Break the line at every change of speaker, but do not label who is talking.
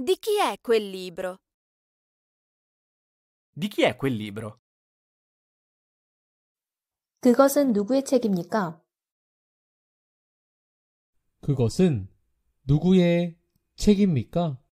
Di chi è quel libro?
Di chi è quel libro?
그것은 누구의 책입니까?
그것은 누구의 책입니까?